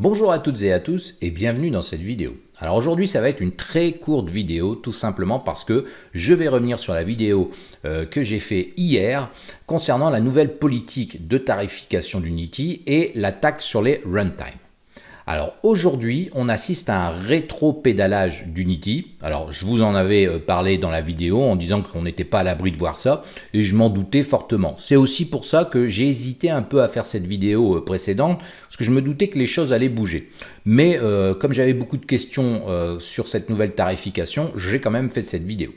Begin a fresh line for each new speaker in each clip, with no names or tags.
Bonjour à toutes et à tous et bienvenue dans cette vidéo. Alors aujourd'hui ça va être une très courte vidéo tout simplement parce que je vais revenir sur la vidéo euh, que j'ai fait hier concernant la nouvelle politique de tarification d'Unity et la taxe sur les runtime. Alors aujourd'hui, on assiste à un rétro-pédalage d'Unity. Alors je vous en avais euh, parlé dans la vidéo en disant qu'on n'était pas à l'abri de voir ça et je m'en doutais fortement. C'est aussi pour ça que j'ai hésité un peu à faire cette vidéo euh, précédente parce que je me doutais que les choses allaient bouger. Mais euh, comme j'avais beaucoup de questions sur cette nouvelle tarification, j'ai quand même fait cette vidéo.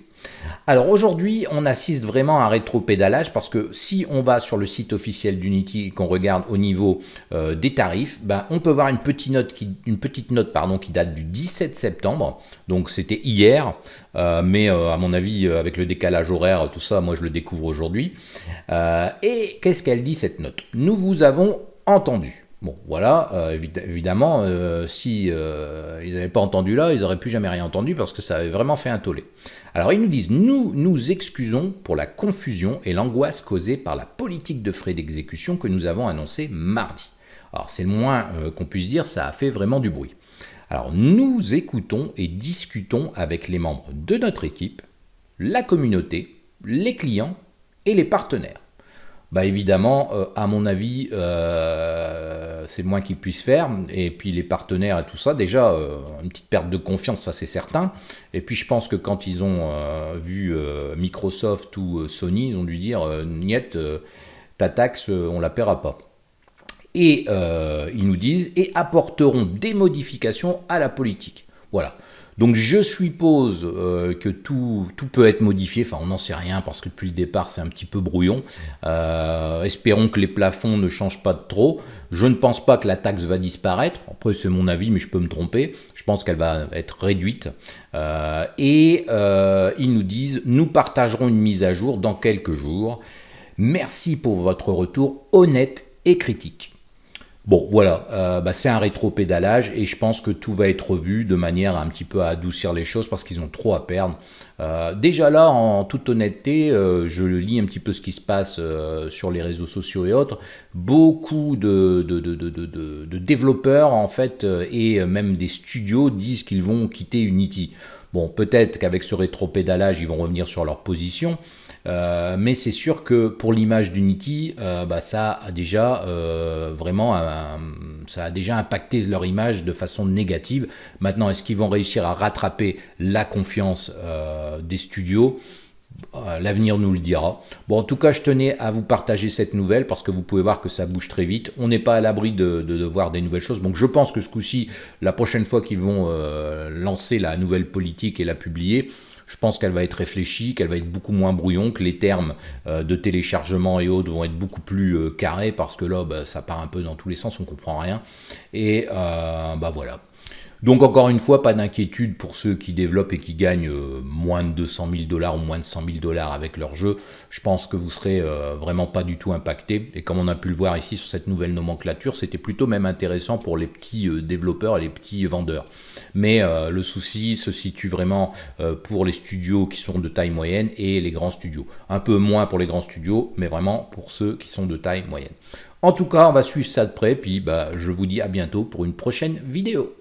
Alors aujourd'hui, on assiste vraiment à un rétro-pédalage parce que si on va sur le site officiel d'Unity et qu'on regarde au niveau euh, des tarifs, ben, on peut voir une petite note, qui, une petite note pardon, qui date du 17 septembre, donc c'était hier, euh, mais euh, à mon avis, avec le décalage horaire, tout ça, moi je le découvre aujourd'hui. et qu'est-ce qu'elle dit cette note Nous vous avons entendu. Bon, voilà, euh, évidemment, s'ils euh, si euh, ils n'avaient pas entendu là, ils n'auraient plus jamais rien entendu parce que ça avait vraiment fait un tollé. Alors ils nous disent, nous nous excusons pour la confusion et l'angoisse causée par la politique de frais d'exécution que nous avons annoncée mardi. Alors c'est le moins qu'on puisse dire, ça a fait vraiment du bruit. Alors nous écoutons et discutons avec les membres de notre équipe, la communauté, les clients et les partenaires bah évidemment, euh, à mon avis, euh, c'est moins qu'ils puissent faire. Et puis les partenaires et tout ça, déjà, euh, une petite perte de confiance, ça c'est certain. Et puis je pense que quand ils ont vu Microsoft ou Sony, ils ont dû dire, Niette, ta taxe, on la paiera pas. Et ils nous disent, et apporteront des modifications à la politique. Voilà. Donc je suppose euh, que tout, peut être modifié, enfin on n'en sait rien parce que depuis le départ c'est un petit peu brouillon. Euh, espérons que les plafonds ne changent pas trop. Je ne pense pas que la taxe va disparaître, après c'est mon avis mais je peux me tromper, je pense qu'elle va être réduite. Euh, et ils nous disent nous partagerons une mise à jour dans quelques jours. Merci pour votre retour honnête et critique. Bon, voilà, euh, bah, c'est un rétro-pédalage et je pense que tout va être revu de manière un petit peu à adoucir les choses parce qu'ils ont trop à perdre. Euh, déjà là, en toute honnêteté, je euh, je lis un petit peu ce qui se passe sur les réseaux sociaux et autres. Beaucoup de, de développeurs, en fait, et même des studios disent qu'ils vont quitter Unity. Bon, peut-être qu'avec ce rétro-pédalage, ils vont revenir sur leur position. Euh, mais c'est sûr que pour l'image d'Unity, euh, bah, ça a déjà euh, vraiment ça a déjà impacté leur image de façon négative. Maintenant, est-ce qu'ils vont réussir à rattraper la confiance des studios L'avenir nous le dira. Bon, en tout cas, je tenais à vous partager cette nouvelle parce que vous pouvez voir que ça bouge très vite. On n'est pas à l'abri de, voir des nouvelles choses. Donc, je pense que ce coup-ci, la prochaine fois qu'ils vont lancer la nouvelle politique et la publier, je pense qu'elle va être réfléchie, qu'elle va être beaucoup moins brouillon, que les termes euh, de téléchargement et autres vont être beaucoup plus euh, carrés parce que là, bah, ça part un peu dans tous les sens, on comprend rien. Et euh, bah voilà. Donc encore une fois, pas d'inquiétude pour ceux qui développent et qui gagnent euh, moins de 200 000 dollars ou moins de 100 000 dollars avec leur jeu. Je pense que vous serez euh, vraiment pas du tout impacté. Et comme on a pu le voir ici sur cette nouvelle nomenclature, c'était plutôt même intéressant pour les petits euh, développeurs et les petits vendeurs. Mais le souci se situe vraiment pour les studios qui sont de taille moyenne et les grands studios. Un peu moins pour les grands studios, mais vraiment pour ceux qui sont de taille moyenne. En tout cas, on va suivre ça de près, puis bah, je vous dis à bientôt pour une prochaine vidéo.